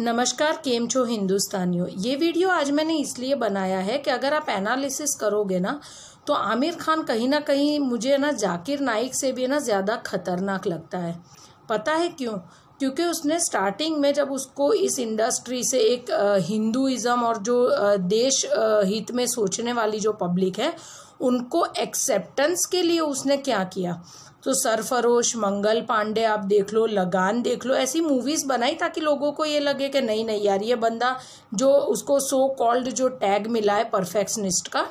नमस्कार केम छो हिंदुस्तानियों ये वीडियो आज मैंने इसलिए बनाया है कि अगर आप एनालिसिस करोगे ना तो आमिर खान कहीं ना कहीं मुझे ना जाकिर नाइक से भी ना ज़्यादा खतरनाक लगता है पता है क्यों क्योंकि उसने स्टार्टिंग में जब उसको इस इंडस्ट्री से एक हिंदुज़म और जो देश हित में सोचने वाली जो पब्लिक है उनको एक्सेप्टेंस के लिए उसने क्या किया तो सरफरोश मंगल पांडे आप देख लो लगान देख लो ऐसी मूवीज़ बनाई ताकि लोगों को ये लगे कि नहीं नहीं यार ये बंदा जो उसको सो कॉल्ड जो टैग मिला है परफेक्शनिस्ट का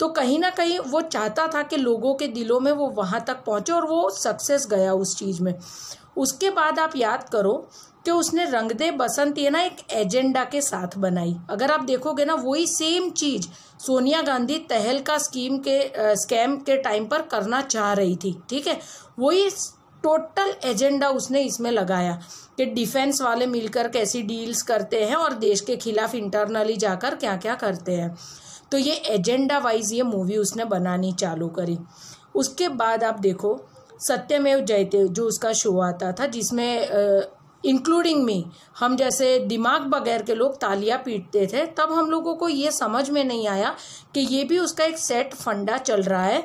तो कहीं ना कहीं वो चाहता था कि लोगों के दिलों में वो वहाँ तक पहुँचे और वो सक्सेस गया उस चीज़ में उसके बाद आप याद करो कि उसने रंग दे बसंत ये ना एक एजेंडा के साथ बनाई अगर आप देखोगे ना वही सेम चीज़ सोनिया गांधी तहलका स्कीम के आ, स्कैम के टाइम पर करना चाह रही थी ठीक है वही टोटल एजेंडा उसने इसमें लगाया कि डिफेंस वाले मिलकर कैसी डील्स करते हैं और देश के खिलाफ इंटरनली जाकर क्या क्या करते हैं तो ये एजेंडा वाइज ये मूवी उसने बनानी चालू करी उसके बाद आप देखो सत्यमेव जयते जो उसका शो आता था जिसमें इंक्लूडिंग मी हम जैसे दिमाग बगैर के लोग तालियां पीटते थे तब हम लोगों को ये समझ में नहीं आया कि ये भी उसका एक सेट फंडा चल रहा है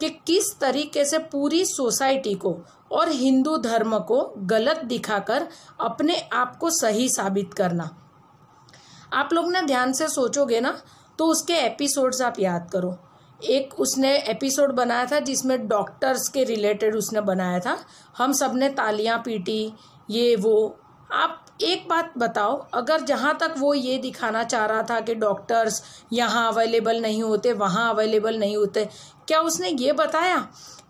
कि किस तरीके से पूरी सोसाइटी को और हिंदू धर्म को गलत दिखाकर अपने आप को सही साबित करना आप लोग ना ध्यान से सोचोगे ना तो उसके एपिसोड्स आप याद करो एक उसने एपिसोड बनाया था जिसमें डॉक्टर्स के रिलेटेड उसने बनाया था हम सब ने तालियाँ पीटी ये वो आप एक बात बताओ अगर जहाँ तक वो ये दिखाना चाह रहा था कि डॉक्टर्स यहाँ अवेलेबल नहीं होते वहाँ अवेलेबल नहीं होते क्या उसने ये बताया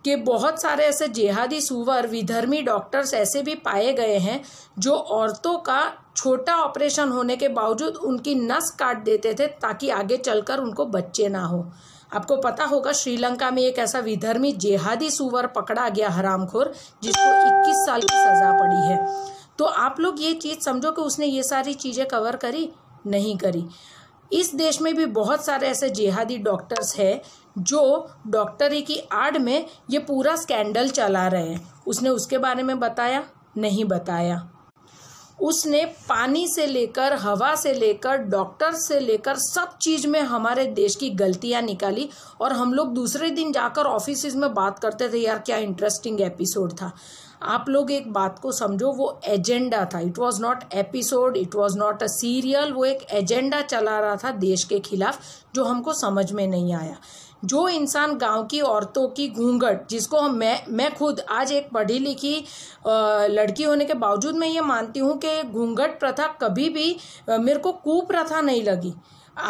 कि बहुत सारे ऐसे जेहादी सुवर विधर्मी डॉक्टर्स ऐसे भी पाए गए हैं जो औरतों का छोटा ऑपरेशन होने के बावजूद उनकी नस काट देते थे ताकि आगे चलकर उनको बच्चे ना हो आपको पता होगा श्रीलंका में एक ऐसा विधर्मी जेहादी सुवर पकड़ा गया हरामखोर जिसको 21 साल की सज़ा पड़ी है तो आप लोग ये चीज़ समझो कि उसने ये सारी चीज़ें कवर करी नहीं करी इस देश में भी बहुत सारे ऐसे जेहादी डॉक्टर्स हैं जो डॉक्टरी की आड़ में ये पूरा स्कैंडल चला रहे हैं उसने उसके बारे में बताया नहीं बताया उसने पानी से लेकर हवा से लेकर डॉक्टर से लेकर सब चीज़ में हमारे देश की गलतियां निकाली और हम लोग दूसरे दिन जाकर ऑफिस में बात करते थे यार क्या इंटरेस्टिंग एपिसोड था आप लोग एक बात को समझो वो एजेंडा था it was not episode it was not a serial वो एक एजेंडा चला रहा था देश के खिलाफ जो हमको समझ में नहीं आया जो इंसान गांव की औरतों की घूंघट जिसको हम मैं मैं खुद आज एक पढ़ी लिखी लड़की होने के बावजूद मैं ये मानती हूँ कि घूंघट प्रथा कभी भी मेरे को कुप्रथा नहीं लगी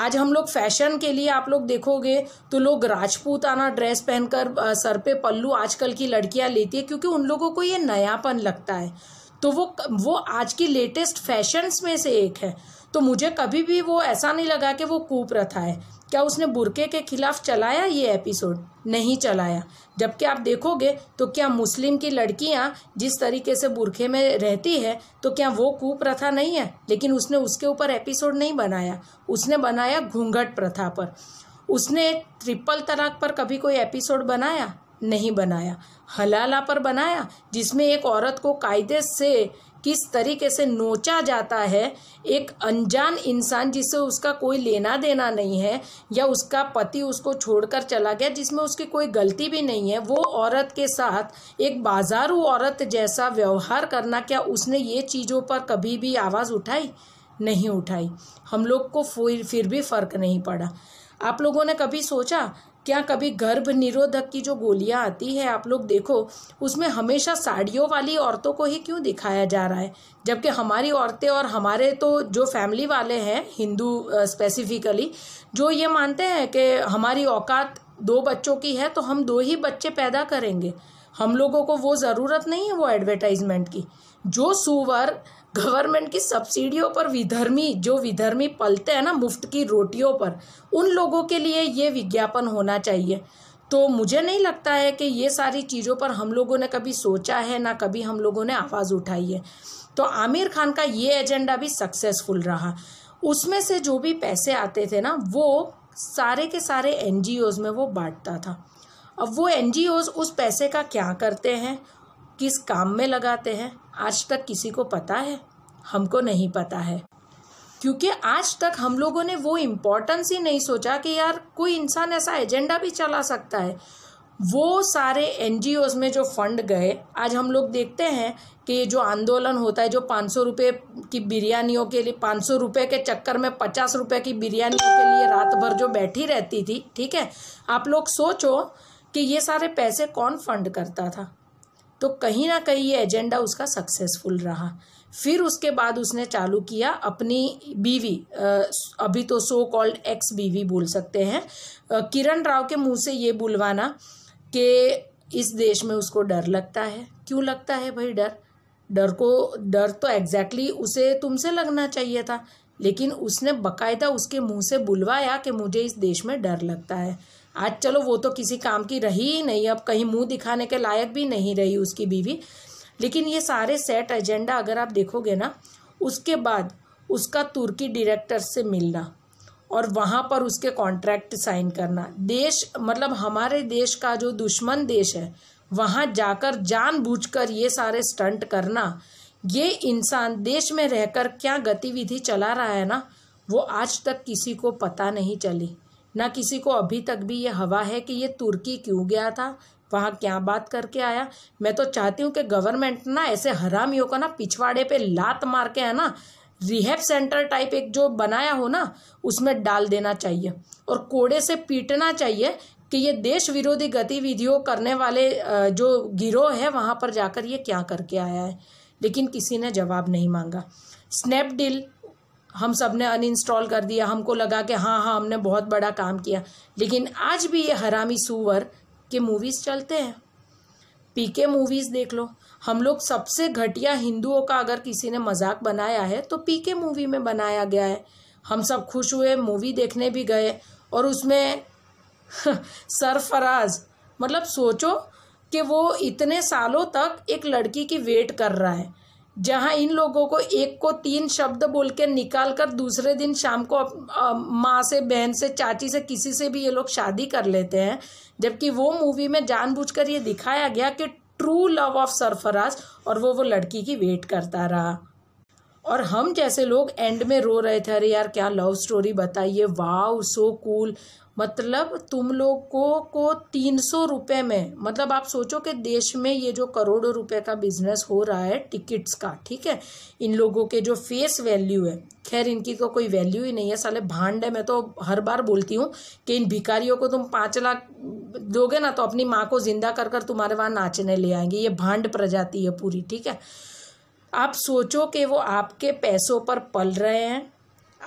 आज हम लोग फैशन के लिए आप लोग देखोगे तो लोग राजपूताना ड्रेस पहनकर सर पे पल्लू आजकल की लड़कियां लेती है क्योंकि उन लोगों को ये नयापन लगता है तो वो वो आज की लेटेस्ट फैशंस में से एक है तो मुझे कभी भी वो ऐसा नहीं लगा कि वो कुप्रथा है क्या उसने बुरके के खिलाफ चलाया ये एपिसोड नहीं चलाया जबकि आप देखोगे तो क्या मुस्लिम की लड़कियां जिस तरीके से बुरखे में रहती है तो क्या वो कुप्रथा नहीं है लेकिन उसने उसके ऊपर एपिसोड नहीं बनाया उसने बनाया घूंघट प्रथा पर उसने ट्रिपल तलाक पर कभी कोई एपिसोड बनाया नहीं बनाया हलाला पर बनाया जिसमें एक औरत को कायदे से किस तरीके से नोचा जाता है एक अनजान इंसान जिससे उसका कोई लेना देना नहीं है या उसका पति उसको छोड़कर चला गया जिसमें उसकी कोई गलती भी नहीं है वो औरत के साथ एक बाजारू औरत जैसा व्यवहार करना क्या उसने ये चीज़ों पर कभी भी आवाज़ उठाई नहीं उठाई हम लोग को फिर फिर भी फ़र्क नहीं पड़ा आप लोगों ने कभी सोचा क्या कभी गर्भ निरोधक की जो गोलियां आती है आप लोग देखो उसमें हमेशा साड़ियों वाली औरतों को ही क्यों दिखाया जा रहा है जबकि हमारी औरतें और हमारे तो जो फैमिली वाले हैं हिंदू स्पेसिफिकली जो ये मानते हैं कि हमारी औकात दो बच्चों की है तो हम दो ही बच्चे पैदा करेंगे हम लोगों को वो ज़रूरत नहीं है वो एडवर्टाइजमेंट की जो सुवर गवर्नमेंट की सब्सिडियों पर विधर्मी जो विधर्मी पलते हैं ना मुफ्त की रोटियों पर उन लोगों के लिए ये विज्ञापन होना चाहिए तो मुझे नहीं लगता है कि ये सारी चीज़ों पर हम लोगों ने कभी सोचा है ना कभी हम लोगों ने आवाज़ उठाई है तो आमिर खान का ये एजेंडा भी सक्सेसफुल रहा उसमें से जो भी पैसे आते थे ना वो सारे के सारे एन में वो बांटता था अब वो एन उस पैसे का क्या करते हैं किस काम में लगाते हैं आज तक किसी को पता है हमको नहीं पता है क्योंकि आज तक हम लोगों ने वो इम्पोर्टेंस ही नहीं सोचा कि यार कोई इंसान ऐसा एजेंडा भी चला सकता है वो सारे एन में जो फंड गए आज हम लोग देखते हैं कि ये जो आंदोलन होता है जो पाँच सौ रुपये की बिरयानियों के लिए पाँच सौ रुपये के चक्कर में पचास रुपये की बिरयानी के लिए रात भर जो बैठी रहती थी ठीक है आप लोग सोचो कि ये सारे पैसे कौन फंड करता था तो कहीं ना कहीं ये एजेंडा उसका सक्सेसफुल रहा फिर उसके बाद उसने चालू किया अपनी बीवी अभी तो सो कॉल्ड एक्स बीवी बोल सकते हैं किरण राव के मुंह से ये बुलवाना कि इस देश में उसको डर लगता है क्यों लगता है भाई डर डर को डर तो एग्जैक्टली exactly उसे तुमसे लगना चाहिए था लेकिन उसने बकायदा उसके मुंह से बुलवाया कि मुझे इस देश में डर लगता है आज चलो वो तो किसी काम की रही ही नहीं अब कहीं मुंह दिखाने के लायक भी नहीं रही उसकी बीवी लेकिन ये सारे सेट एजेंडा अगर आप देखोगे ना उसके बाद उसका तुर्की डायरेक्टर से मिलना और वहाँ पर उसके कॉन्ट्रैक्ट साइन करना देश मतलब हमारे देश का जो दुश्मन देश है वहाँ जाकर जानबूझकर ये सारे स्टंट करना ये इंसान देश में रहकर क्या गतिविधि चला रहा है ना वो आज तक किसी को पता नहीं चली ना किसी को अभी तक भी ये हवा है कि ये तुर्की क्यों गया था वहाँ क्या बात करके आया मैं तो चाहती हूँ कि गवर्नमेंट ना ऐसे हरामियों को ना पिछवाड़े पे लात मार के है ना रिहेब सेंटर टाइप एक जो बनाया हो ना उसमें डाल देना चाहिए और कोड़े से पीटना चाहिए कि ये देश विरोधी गतिविधियों करने वाले जो गिरोह है वहाँ पर जाकर ये क्या करके आया है लेकिन किसी ने जवाब नहीं मांगा स्नैपडील हम सब ने अनइंस्टॉल कर दिया हमको लगा कि हाँ हाँ हमने बहुत बड़ा काम किया लेकिन आज भी ये हरामी सुअर के मूवीज़ चलते हैं पीके मूवीज़ देख लो हम लोग सबसे घटिया हिंदुओं का अगर किसी ने मजाक बनाया है तो पीके मूवी में बनाया गया है हम सब खुश हुए मूवी देखने भी गए और उसमें सरफराज मतलब सोचो कि वो इतने सालों तक एक लड़की की वेट कर रहा है जहां इन लोगों को एक को तीन शब्द बोल के निकाल कर दूसरे दिन शाम को माँ से बहन से चाची से किसी से भी ये लोग शादी कर लेते हैं जबकि वो मूवी में जानबूझकर ये दिखाया गया कि ट्रू लव ऑफ सरफराज और वो वो लड़की की वेट करता रहा और हम जैसे लोग एंड में रो रहे थे अरे यार क्या लव स्टोरी बताइए वाव सो कूल मतलब तुम लोग को को तीन सौ रुपये में मतलब आप सोचो कि देश में ये जो करोड़ों रुपए का बिजनेस हो रहा है टिकट्स का ठीक है इन लोगों के जो फेस वैल्यू है खैर इनकी तो कोई वैल्यू ही नहीं है साले भांड है मैं तो हर बार बोलती हूँ कि इन भिकारियों को तुम पाँच लाख दोगे ना तो अपनी माँ को जिंदा कर कर तुम्हारे वहाँ नाचने ले आएंगे ये भांड प्रजाति है पूरी ठीक है आप सोचो कि वो आपके पैसों पर पल रहे हैं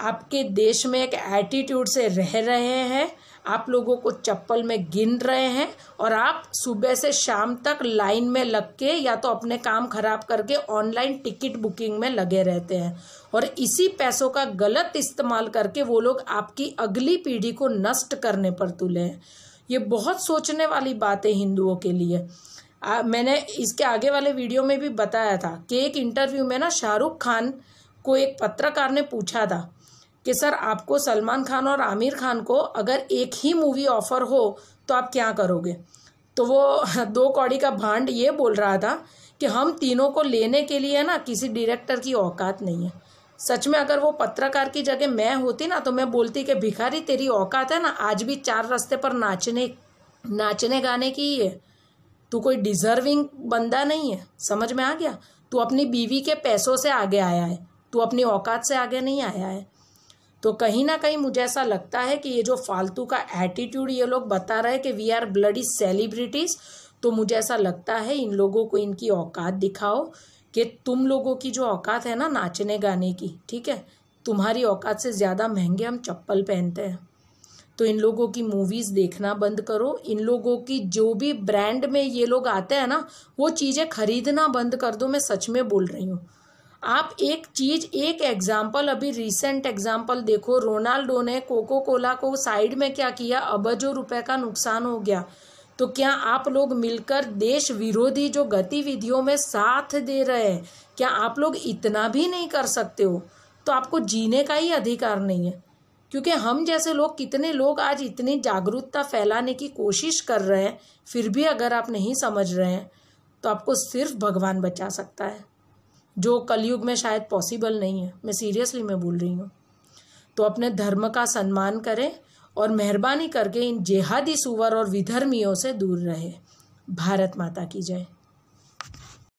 आपके देश में एक एटीट्यूड से रह रहे हैं आप लोगों को चप्पल में गिन रहे हैं और आप सुबह से शाम तक लाइन में लग के या तो अपने काम खराब करके ऑनलाइन टिकट बुकिंग में लगे रहते हैं और इसी पैसों का गलत इस्तेमाल करके वो लोग आपकी अगली पीढ़ी को नष्ट करने पर तुले हैं ये बहुत सोचने वाली बात है हिंदुओं के लिए आ, मैंने इसके आगे वाले वीडियो में भी बताया था कि एक इंटरव्यू में ना शाहरुख खान को एक पत्रकार ने पूछा था कि सर आपको सलमान खान और आमिर खान को अगर एक ही मूवी ऑफर हो तो आप क्या करोगे तो वो दो कौड़ी का भांड ये बोल रहा था कि हम तीनों को लेने के लिए ना किसी डायरेक्टर की औकात नहीं है सच में अगर वो पत्रकार की जगह मैं होती ना तो मैं बोलती कि भिखारी तेरी औकात है ना आज भी चार रास्ते पर नाचने नाचने गाने की ही है तू कोई डिजर्विंग बंदा नहीं है समझ में आ गया तू अपनी बीवी के पैसों से आगे आया है तू अपनी औकात से आगे नहीं आया है तो कहीं ना कहीं मुझे ऐसा लगता है कि ये जो फालतू का एटीट्यूड ये लोग बता रहे हैं कि वी आर ब्लडी सेलिब्रिटीज़ तो मुझे ऐसा लगता है इन लोगों को इनकी औकात दिखाओ कि तुम लोगों की जो औकात है ना नाचने गाने की ठीक है तुम्हारी औकात से ज़्यादा महंगे हम चप्पल पहनते हैं तो इन लोगों की मूवीज़ देखना बंद करो इन लोगों की जो भी ब्रांड में ये लोग आते हैं ना वो चीज़ें खरीदना बंद कर दो मैं सच में बोल रही हूँ आप एक चीज़ एक एग्जाम्पल अभी रिसेंट एग्जाम्पल देखो रोनाल्डो ने कोको कोला को साइड में क्या किया अबजों रुपए का नुकसान हो गया तो क्या आप लोग मिलकर देश विरोधी जो गतिविधियों में साथ दे रहे हैं क्या आप लोग इतना भी नहीं कर सकते हो तो आपको जीने का ही अधिकार नहीं है क्योंकि हम जैसे लोग कितने लोग आज इतनी जागरूकता फैलाने की कोशिश कर रहे हैं फिर भी अगर आप नहीं समझ रहे हैं तो आपको सिर्फ भगवान बचा सकता है जो कलयुग में शायद पॉसिबल नहीं है मैं सीरियसली मैं बोल रही हूँ तो अपने धर्म का सम्मान करें और मेहरबानी करके इन जेहादी सुवर और विधर्मियों से दूर रहे भारत माता की जय